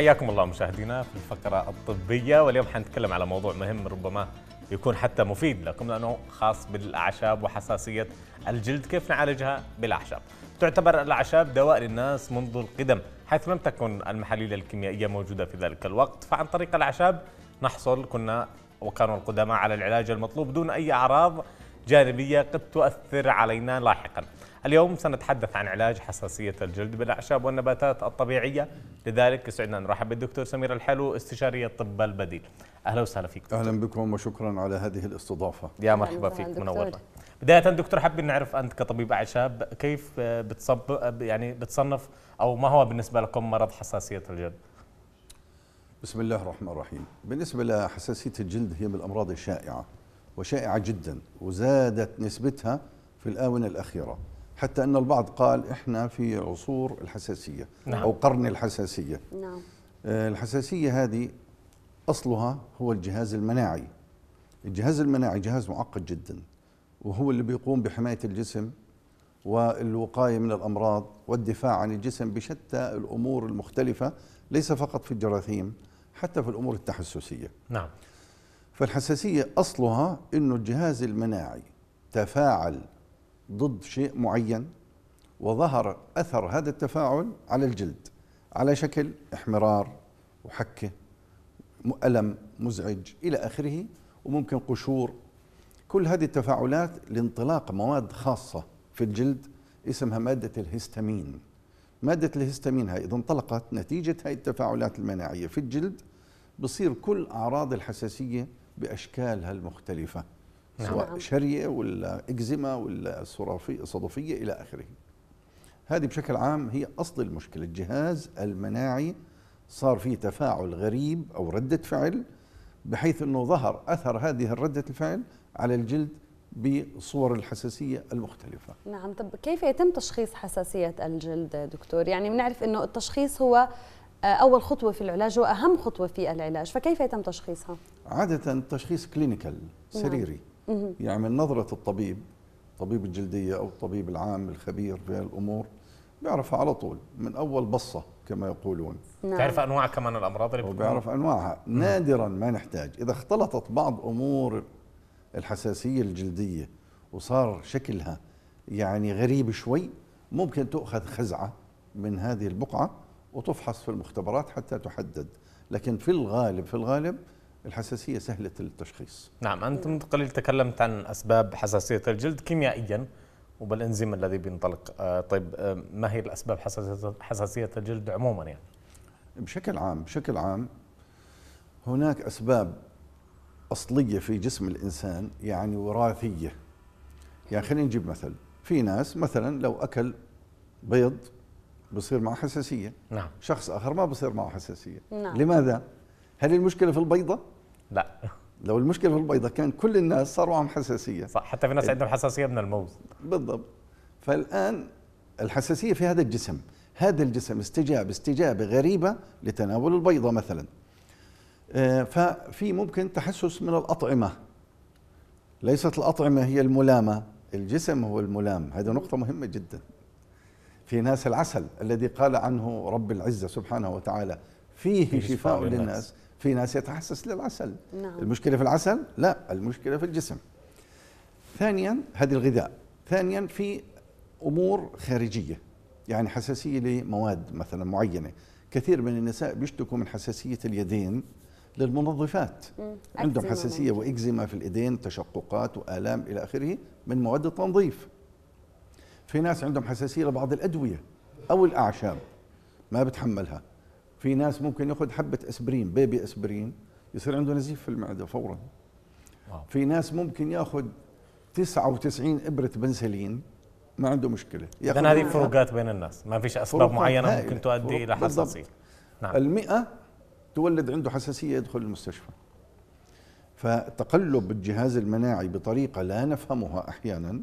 حياكم الله مشاهدينا في الفقرة الطبية واليوم حنتكلم على موضوع مهم ربما يكون حتى مفيد لكم لأنه خاص بالأعشاب وحساسية الجلد كيف نعالجها بالأعشاب تعتبر الأعشاب دواء للناس منذ القدم حيث لم تكن المحاليل الكيميائية موجودة في ذلك الوقت فعن طريق الأعشاب نحصل كنا وكانوا القدماء على العلاج المطلوب دون أي أعراض جانبية قد تؤثر علينا لاحقاً اليوم سنتحدث عن علاج حساسية الجلد بالأعشاب والنباتات الطبيعية لذلك يسعدنا أن نرحب بالدكتور سمير الحلو استشاري الطب البديل أهلا وسهلا فيك دكتور. أهلا بكم وشكرا على هذه الاستضافة يا مرحبا فيك منورنا بداية دكتور حابين نعرف أنت كطبيب أعشاب كيف بتصب يعني بتصنف أو ما هو بالنسبة لكم مرض حساسية الجلد بسم الله الرحمن الرحيم بالنسبة لحساسية الجلد هي من الأمراض الشائعة وشائعة جدا وزادت نسبتها في الآونة الأخيرة حتى أن البعض قال إحنا في عصور الحساسية نعم. أو قرن الحساسية نعم. آه، الحساسية هذه أصلها هو الجهاز المناعي الجهاز المناعي جهاز معقد جدا وهو اللي بيقوم بحماية الجسم والوقاية من الأمراض والدفاع عن الجسم بشتى الأمور المختلفة ليس فقط في الجراثيم حتى في الأمور التحسسية نعم فالحساسية أصلها أنه الجهاز المناعي تفاعل ضد شيء معين وظهر اثر هذا التفاعل على الجلد على شكل احمرار وحكه الم مزعج الى اخره وممكن قشور كل هذه التفاعلات لانطلاق مواد خاصه في الجلد اسمها ماده الهستامين ماده الهستامين هاي اذا انطلقت نتيجه هاي التفاعلات المناعيه في الجلد بصير كل اعراض الحساسيه باشكالها المختلفه نعم. سواء شرية ولا إكزيما ولا صدفية إلى آخره هذه بشكل عام هي أصل المشكلة الجهاز المناعي صار فيه تفاعل غريب أو ردة فعل بحيث أنه ظهر أثر هذه الردة الفعل على الجلد بصور الحساسية المختلفة نعم طب كيف يتم تشخيص حساسية الجلد دكتور؟ يعني بنعرف أنه التشخيص هو آه، أول خطوة في العلاج وأهم خطوة في العلاج فكيف يتم تشخيصها؟ عادة تشخيص كلينيكال نعم. سريري نعم. يعني من نظرة الطبيب طبيب الجلدية أو الطبيب العام الخبير في الأمور بيعرفها على طول من أول بصة كما يقولون نعم. تعرف أنواع كمان الأمراض اللي وبيعرف أنواعها نادرا ما نحتاج إذا اختلطت بعض أمور الحساسية الجلدية وصار شكلها يعني غريب شوي ممكن تؤخذ خزعة من هذه البقعة وتفحص في المختبرات حتى تحدد لكن في الغالب في الغالب الحساسية سهلة التشخيص نعم أنت من قليل تكلمت عن أسباب حساسية الجلد كيميائيا وبالإنزيم الذي بينطلق آه، طيب آه، ما هي الأسباب حساسية الجلد عموما يعني؟ بشكل عام بشكل عام هناك أسباب أصلية في جسم الإنسان يعني وراثية يعني خلينا نجيب مثل في ناس مثلا لو أكل بيض بصير معه حساسية نعم شخص آخر ما بصير معه حساسية نعم. لماذا؟ هل المشكله في البيضه؟ لا لو المشكله في البيضه كان كل الناس صاروا عندهم حساسيه صح حتى في ناس عندهم حساسيه من الموز بالضبط فالان الحساسيه في هذا الجسم هذا الجسم استجاب استجابه غريبه لتناول البيضه مثلا آه، ففي ممكن تحسس من الاطعمه ليست الاطعمه هي الملامه الجسم هو الملام هذه نقطه مهمه جدا في ناس العسل الذي قال عنه رب العزه سبحانه وتعالى فيه, فيه شفاء للناس في ناس يتحسس للعسل نعم. المشكله في العسل لا المشكله في الجسم ثانيا هذه الغذاء ثانيا في امور خارجيه يعني حساسيه لمواد مثلا معينه كثير من النساء بيشتكوا من حساسيه اليدين للمنظفات عندهم حساسيه واكزيما في الايدين تشققات والام الى اخره من مواد التنظيف في ناس عندهم حساسيه لبعض الادويه او الاعشاب ما بتحملها في ناس ممكن ياخذ حبه اسبرين بيبي اسبرين يصير عنده نزيف في المعده فورا في ناس ممكن ياخذ 99 ابره بنسلين ما عنده مشكله اذا هذه فروقات بين الناس ما فيش اسباب معينه هائلة. ممكن تؤدي الى حساسيه نعم ال100 تولد عنده حساسيه يدخل المستشفى فتقلب الجهاز المناعي بطريقه لا نفهمها احيانا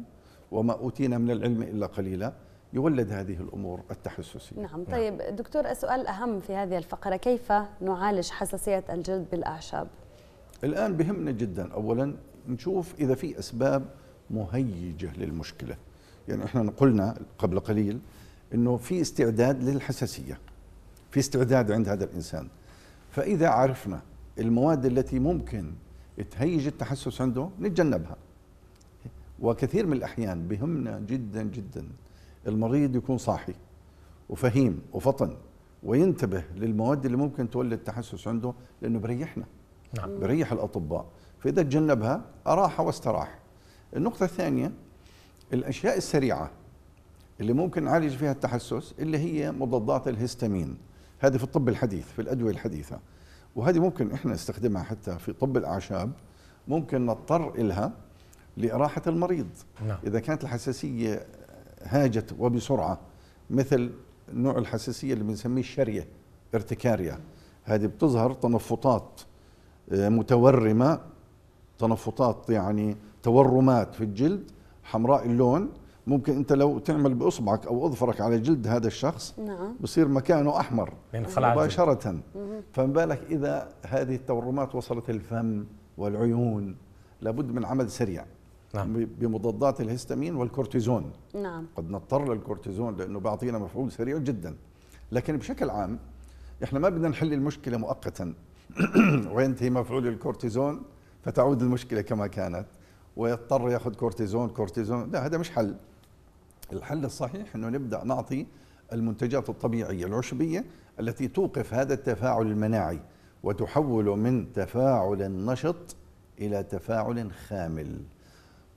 وما اوتينا من العلم الا قليلا يولد هذه الامور التحسسيه. نعم،, نعم. طيب نعم. دكتور السؤال الاهم في هذه الفقره كيف نعالج حساسيه الجلد بالاعشاب؟ الان بهمنا جدا اولا نشوف اذا في اسباب مهيجه للمشكله. يعني احنا قلنا قبل قليل انه في استعداد للحساسيه. في استعداد عند هذا الانسان. فاذا عرفنا المواد التي ممكن تهيج التحسس عنده نتجنبها. وكثير من الاحيان بهمنا جدا جدا المريض يكون صاحي وفهيم وفطن وينتبه للمواد اللي ممكن تولد تحسس عنده لانه بريحنا نعم. بريح الاطباء فاذا تجنبها اراح واستراح النقطه الثانيه الاشياء السريعه اللي ممكن نعالج فيها التحسس اللي هي مضادات الهستامين هذه في الطب الحديث في الادويه الحديثه وهذه ممكن احنا نستخدمها حتى في طب الاعشاب ممكن نضطر لها لإراحة المريض نعم. إذا كانت الحساسية هاجت وبسرعة مثل نوع الحساسية اللي بنسميه الشرية ارتكاريا هذه بتظهر تنفطات آه، متورمة تنفطات يعني تورمات في الجلد حمراء اللون ممكن انت لو تعمل باصبعك او اظفرك على جلد هذا الشخص نعم بصير مكانه احمر مباشره فما بالك اذا هذه التورمات وصلت الفم والعيون لابد من عمل سريع نعم. بمضادات الهستامين والكورتيزون نعم. قد نضطر للكورتيزون لأنه بيعطينا مفعول سريع جدا لكن بشكل عام إحنا ما بدنا نحل المشكلة مؤقتا وينتهي مفعول الكورتيزون فتعود المشكلة كما كانت ويضطر ياخذ كورتيزون كورتيزون لا هذا مش حل الحل الصحيح أنه نبدأ نعطي المنتجات الطبيعية العشبية التي توقف هذا التفاعل المناعي وتحوله من تفاعل نشط إلى تفاعل خامل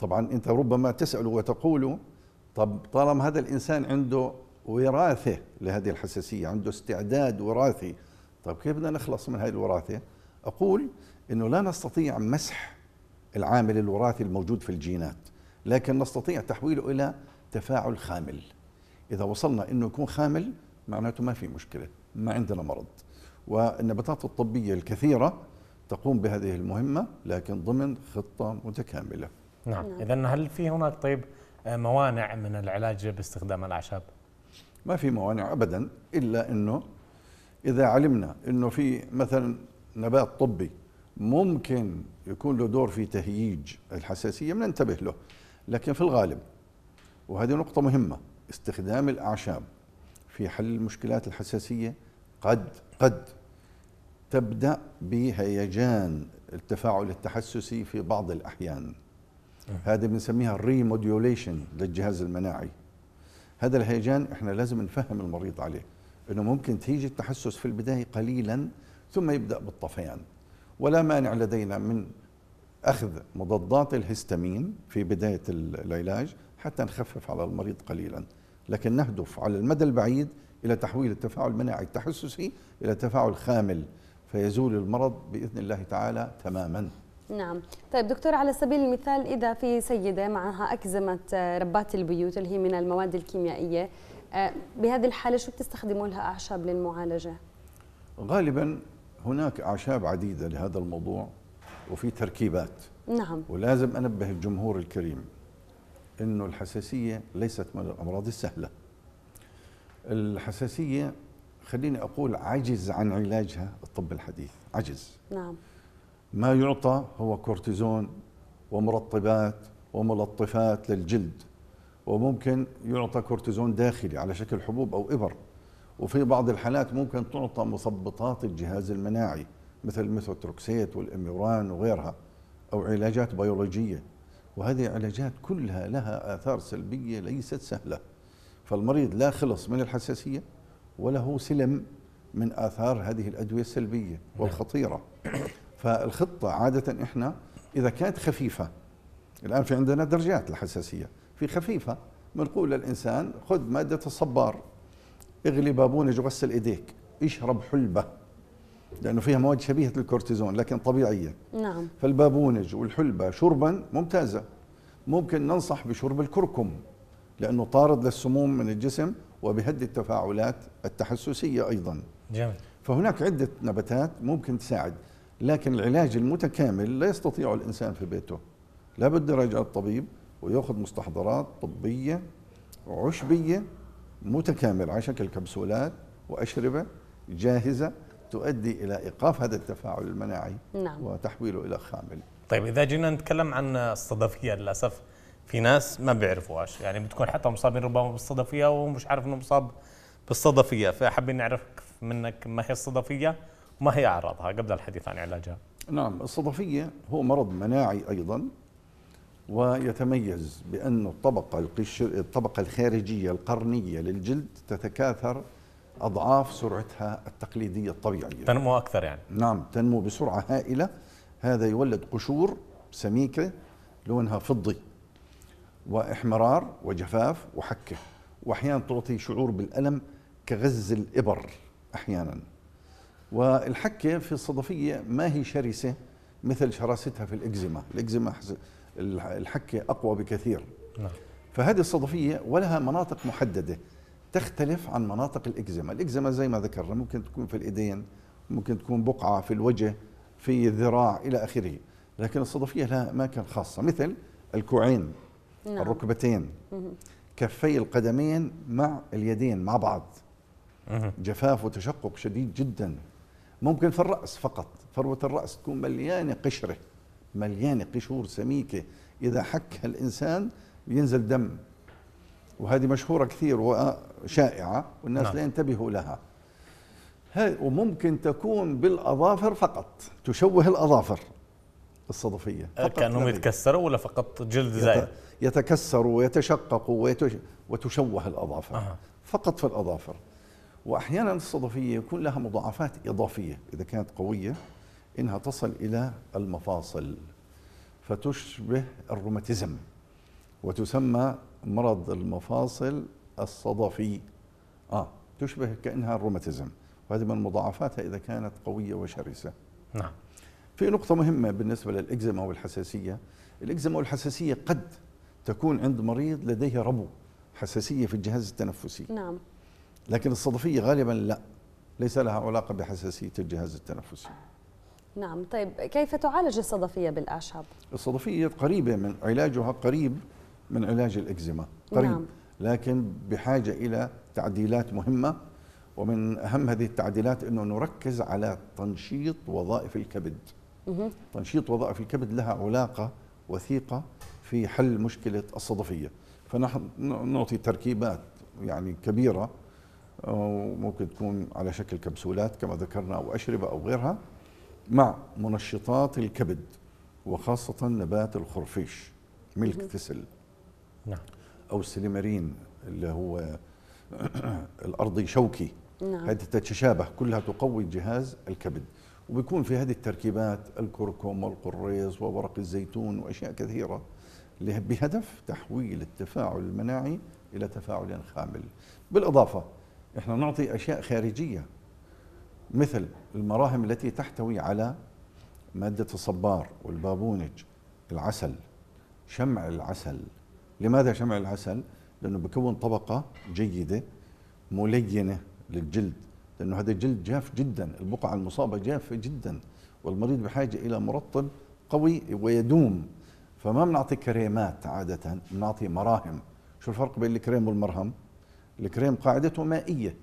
طبعا أنت ربما تسأل وتقول طب طالما هذا الإنسان عنده وراثة لهذه الحساسية عنده استعداد وراثي طب كيف بدنا نخلص من هذه الوراثة أقول أنه لا نستطيع مسح العامل الوراثي الموجود في الجينات لكن نستطيع تحويله إلى تفاعل خامل إذا وصلنا أنه يكون خامل معناته ما في مشكلة ما عندنا مرض والنباتات الطبية الكثيرة تقوم بهذه المهمة لكن ضمن خطة متكاملة نعم, نعم. إذا هل في هناك طيب آه، موانع من العلاج باستخدام الأعشاب؟ ما في موانع أبدا إلا أنه إذا علمنا أنه في مثلا نبات طبي ممكن يكون له دور في تهييج الحساسية بننتبه له لكن في الغالب وهذه نقطة مهمة استخدام الأعشاب في حل مشكلات الحساسية قد قد تبدأ بهيجان التفاعل التحسسي في بعض الأحيان هذا بنسميها الريموديوليشن للجهاز المناعي هذا الهيجان احنا لازم نفهم المريض عليه انه ممكن تيجي التحسس في البدايه قليلا ثم يبدا بالطفيان ولا مانع لدينا من اخذ مضادات الهستامين في بدايه العلاج حتى نخفف على المريض قليلا لكن نهدف على المدى البعيد الى تحويل التفاعل المناعي التحسسي الى تفاعل خامل فيزول المرض باذن الله تعالى تماما نعم طيب دكتور على سبيل المثال إذا في سيدة معها أكزمة ربات البيوت اللي هي من المواد الكيميائية آه، بهذه الحالة شو بتستخدموا لها أعشاب للمعالجة؟ غالبا هناك أعشاب عديدة لهذا الموضوع وفي تركيبات نعم ولازم أنبه الجمهور الكريم أنه الحساسية ليست من الأمراض السهلة الحساسية خليني أقول عجز عن علاجها الطب الحديث عجز نعم ما يعطى هو كورتيزون ومرطبات وملطفات للجلد وممكن يعطى كورتيزون داخلي على شكل حبوب أو إبر وفي بعض الحالات ممكن تعطى مثبطات الجهاز المناعي مثل الميثوتروكسيت والإميوران وغيرها أو علاجات بيولوجية وهذه علاجات كلها لها آثار سلبية ليست سهلة فالمريض لا خلص من الحساسية ولا هو سلم من آثار هذه الأدوية السلبية نعم. والخطيرة فالخطة عادة إحنا إذا كانت خفيفة الآن في عندنا درجات الحساسية في خفيفة بنقول للإنسان خذ مادة الصبار اغلي بابونج وغسل إيديك اشرب حلبة لأنه فيها مواد شبيهة للكورتيزون لكن طبيعية نعم فالبابونج والحلبة شربا ممتازة ممكن ننصح بشرب الكركم لأنه طارد للسموم من الجسم وبهدي التفاعلات التحسسية أيضا جميل فهناك عدة نباتات ممكن تساعد لكن العلاج المتكامل لا يستطيعه الإنسان في بيته لا بد يراجع الطبيب ويأخذ مستحضرات طبية عشبية متكاملة على شكل كبسولات وأشربة جاهزة تؤدي إلى إيقاف هذا التفاعل المناعي نعم. وتحويله إلى خامل طيب إذا جينا نتكلم عن الصدفية للأسف في ناس ما بيعرفوهاش يعني بتكون حتى مصابين ربما بالصدفية ومش عارف أنه مصاب بالصدفية فحابين نعرف منك ما هي الصدفية ما هي أعراضها قبل الحديث عن علاجها نعم الصدفية هو مرض مناعي أيضا ويتميز بأن الطبقة الطبقة الخارجية القرنية للجلد تتكاثر أضعاف سرعتها التقليدية الطبيعية تنمو أكثر يعني نعم تنمو بسرعة هائلة هذا يولد قشور سميكة لونها فضي واحمرار وجفاف وحكه واحيانا تعطي شعور بالالم كغز الابر احيانا والحكة في الصدفية ما هي شرسة مثل شراستها في الإكزيما الإكزيما الحكة أقوى بكثير نعم. فهذه الصدفية ولها مناطق محددة تختلف عن مناطق الإكزيما الإكزيما زي ما ذكرنا ممكن تكون في الإيدين ممكن تكون بقعة في الوجه في الذراع إلى آخره لكن الصدفية لها أماكن خاصة مثل الكوعين نعم. الركبتين كفي القدمين مع اليدين مع بعض جفاف وتشقق شديد جدا ممكن في الرأس فقط فروة الرأس تكون مليانة قشرة مليانة قشور سميكة إذا حكها الإنسان ينزل دم وهذه مشهورة كثير وشائعة والناس نعم. لا ينتبهوا لها وممكن تكون بالأظافر فقط تشوه الأظافر الصدفية آه، كأنهم يتكسروا ولا فقط جلد زائد يتكسروا ويتشققوا وتشوه الأظافر أه. فقط في الأظافر واحيانا الصدفيه يكون لها مضاعفات اضافيه اذا كانت قويه انها تصل الى المفاصل فتشبه الروماتيزم وتسمى مرض المفاصل الصدفي اه تشبه كانها الروماتيزم وهذه من مضاعفاتها اذا كانت قويه وشرسه نعم في نقطه مهمه بالنسبه للاكزيما والحساسيه الاكزيما والحساسيه قد تكون عند مريض لديه ربو حساسيه في الجهاز التنفسي نعم لكن الصدفية غالبا لا ليس لها علاقة بحساسية الجهاز التنفسي نعم طيب كيف تعالج الصدفية بالأعشاب؟ الصدفية قريبة من علاجها قريب من علاج الإكزيما قريب نعم. لكن بحاجة إلى تعديلات مهمة ومن أهم هذه التعديلات أنه نركز على تنشيط وظائف الكبد مه. تنشيط وظائف الكبد لها علاقة وثيقة في حل مشكلة الصدفية فنحن نعطي تركيبات يعني كبيرة وممكن تكون على شكل كبسولات كما ذكرنا أو أشربة أو غيرها مع منشطات الكبد وخاصة نبات الخرفيش ملك تسل نعم أو السليمرين اللي هو الأرضي شوكي نعم. هذه تتشابه كلها تقوي جهاز الكبد وبيكون في هذه التركيبات الكركم والقريز وورق الزيتون وأشياء كثيرة بهدف تحويل التفاعل المناعي إلى تفاعل خامل بالإضافة احنا نعطي اشياء خارجيه مثل المراهم التي تحتوي على ماده الصبار والبابونج العسل شمع العسل لماذا شمع العسل لانه بكون طبقه جيده ملينه للجلد لانه هذا الجلد جاف جدا البقعه المصابه جافه جدا والمريض بحاجه الى مرطب قوي ويدوم فما بنعطي كريمات عاده بنعطي مراهم شو الفرق بين الكريم والمرهم الكريم قاعدته مائية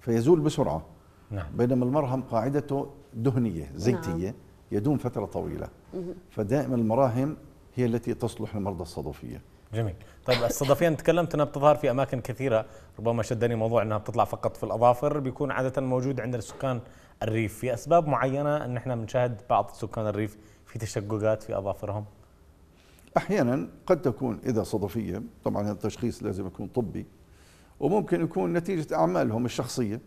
فيزول بسرعة نعم. بينما المرهم قاعدته دهنية نعم. زيتية نعم. يدوم فترة طويلة فدائما المراهم هي التي تصلح لمرضى الصدفية جميل طيب الصدفية أنت تكلمت أنها بتظهر في أماكن كثيرة ربما شدني موضوع أنها بتطلع فقط في الأظافر بيكون عادة موجود عند السكان الريف في أسباب معينة أن احنا بنشاهد بعض سكان الريف في تشققات في أظافرهم أحيانا قد تكون إذا صدفية طبعا التشخيص لازم يكون طبي وممكن يكون نتيجة أعمالهم الشخصية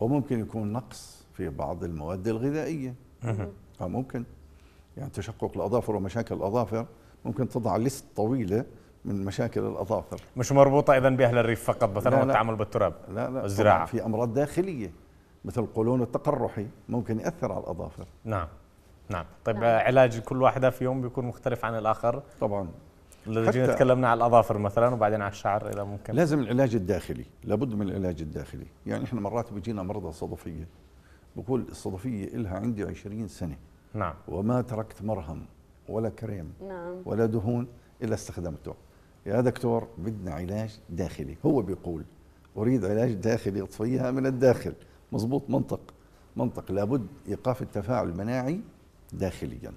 وممكن يكون نقص في بعض المواد الغذائية فممكن يعني تشقق الأظافر ومشاكل الأظافر ممكن تضع لست طويلة من مشاكل الأظافر مش مربوطة إذا بأهل الريف فقط مثلا والتعامل بالتراب لا لا الزراعة في أمراض داخلية مثل القولون التقرحي ممكن يأثر على الأظافر نعم نعم طيب نعم. علاج كل واحدة في يوم بيكون مختلف عن الآخر طبعا جينا تكلمنا على الاظافر مثلا وبعدين على الشعر اذا ممكن لازم العلاج الداخلي لابد من العلاج الداخلي يعني احنا مرات بيجينا مرضى صدفيه بقول الصدفيه إلها عندي 20 سنه نعم وما تركت مرهم ولا كريم نعم ولا دهون الا استخدمته يا دكتور بدنا علاج داخلي هو بيقول اريد علاج داخلي اطفيها من الداخل مزبوط منطق منطق لابد ايقاف التفاعل المناعي داخليا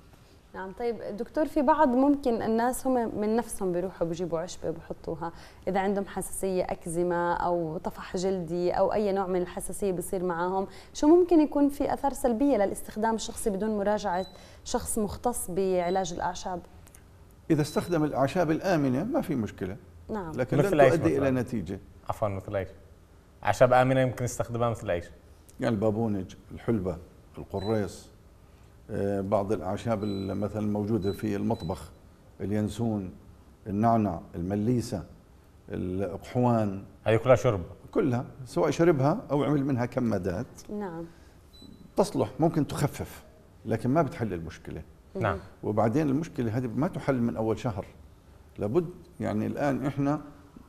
نعم طيب دكتور في بعض ممكن الناس هم من نفسهم بيروحوا بجيبوا عشبة بحطوها إذا عندهم حساسية أكزيما أو طفح جلدي أو أي نوع من الحساسية بصير معاهم شو ممكن يكون في أثار سلبية للاستخدام الشخصي بدون مراجعة شخص مختص بعلاج الأعشاب إذا استخدم الأعشاب الآمنة ما في مشكلة نعم لكن لن تؤدي إلى نتيجة عفوا مثل ايش؟ أعشاب آمنة يمكن استخدمها مثل ايش؟ يعني البابونج الحلبة القريص آه، بعض الاعشاب مثلا الموجوده في المطبخ اليانسون النعنع المليسه الاقحوان هي كلها شرب كلها سواء شربها او عمل منها كمادات نعم تصلح ممكن تخفف لكن ما بتحل المشكله نعم. نعم وبعدين المشكله هذه ما تحل من اول شهر لابد يعني الان احنا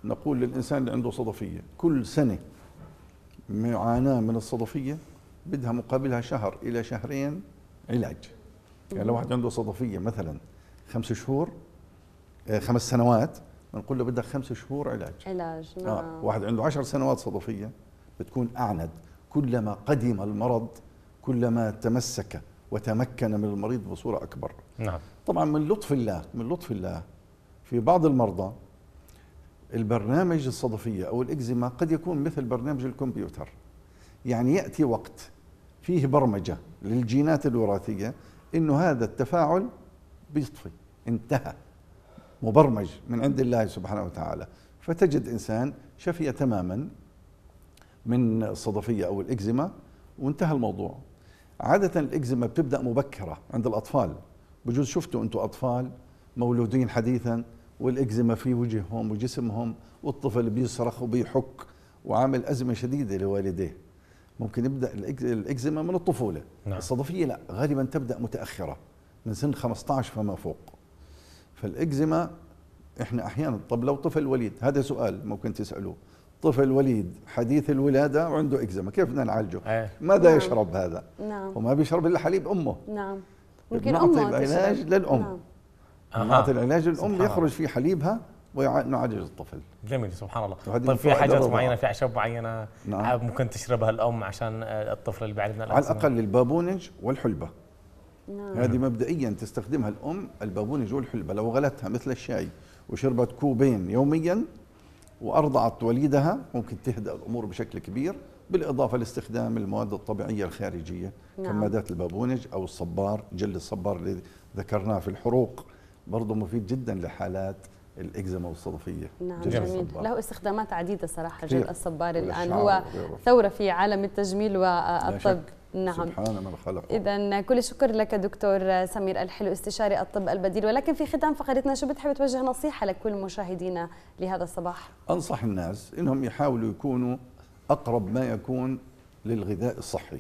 نقول للانسان اللي عنده صدفيه كل سنه معاناه من الصدفيه بدها مقابلها شهر الى شهرين علاج يعني لو واحد عنده صدفيه مثلا خمس شهور آه، خمس سنوات بنقول له بدك خمس شهور علاج علاج آه، نعم آه. واحد عنده عشر سنوات صدفيه بتكون اعند كلما قدم المرض كلما تمسك وتمكن من المريض بصوره اكبر نعم طبعا من لطف الله من لطف الله في بعض المرضى البرنامج الصدفيه او الاكزيما قد يكون مثل برنامج الكمبيوتر يعني ياتي وقت فيه برمجه للجينات الوراثيه انه هذا التفاعل بيطفي انتهى مبرمج من عند الله سبحانه وتعالى فتجد انسان شفي تماما من الصدفيه او الاكزيما وانتهى الموضوع عاده الاكزيما بتبدا مبكره عند الاطفال بجوز شفتوا انتم اطفال مولودين حديثا والاكزيما في وجههم وجسمهم والطفل بيصرخ وبيحك وعامل ازمه شديده لوالديه ممكن يبدا الاكزيما من الطفوله نعم. الصدفيه لا غالبا تبدا متاخره من سن 15 فما فوق فالاكزيما احنا احيانا طب لو طفل وليد هذا سؤال ممكن تسالوه طفل وليد حديث الولاده وعنده اكزيما كيف بدنا نعالجه أيه. ماذا نعم. يشرب هذا نعم. وما بيشرب الا حليب امه نعم ممكن امه العلاج للام نعم. نعطي العلاج للام يخرج في حليبها ونعالج الطفل جميل سبحان الله طيب في حاجات معينه في اعشاب معينه نعم. ممكن تشربها الام عشان آه، الطفل اللي بعد على الاقل البابونج والحلبه نعم. هذه مبدئيا تستخدمها الام البابونج والحلبه لو غلتها مثل الشاي وشربت كوبين يوميا وارضعت وليدها ممكن تهدأ الامور بشكل كبير بالاضافه لاستخدام المواد الطبيعيه الخارجيه نعم. كمادات البابونج او الصبار جل الصبار اللي ذكرناه في الحروق برضه مفيد جدا لحالات الاكزيما والصدفيه نعم جميل, جميل له استخدامات عديده صراحه جل الصبار الان هو ثوره في عالم التجميل والطب نعم سبحان من خلق اذا كل الشكر لك دكتور سمير الحلو استشاري الطب البديل ولكن في ختام فقرتنا شو بتحب توجه نصيحه لكل مشاهدينا لهذا الصباح انصح الناس انهم يحاولوا يكونوا اقرب ما يكون للغذاء الصحي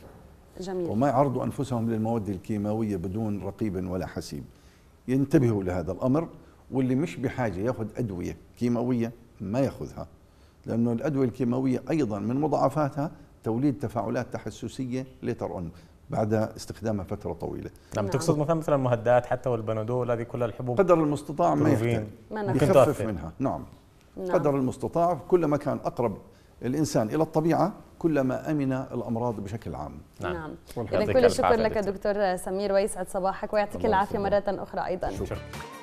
جميل وما يعرضوا انفسهم للمواد الكيماويه بدون رقيب ولا حسيب ينتبهوا لهذا الامر واللي مش بحاجه ياخذ ادويه كيماويه ما ياخذها لانه الادويه الكيماويه ايضا من مضاعفاتها توليد تفاعلات تحسسيه ليتر اون بعد استخدامها فتره طويله نعم, نعم. تقصد مثلا مثلا المهدات حتى والبنادول هذه كلها الحبوب قدر المستطاع ما يحتاج يخفف منها نعم. نعم قدر المستطاع كلما كان اقرب الانسان الى الطبيعه كلما امن الامراض بشكل عام نعم, نعم. كل الشكر لك دكتور سمير ويسعد صباحك ويعطيك العافيه مره اخرى ايضا شكرا.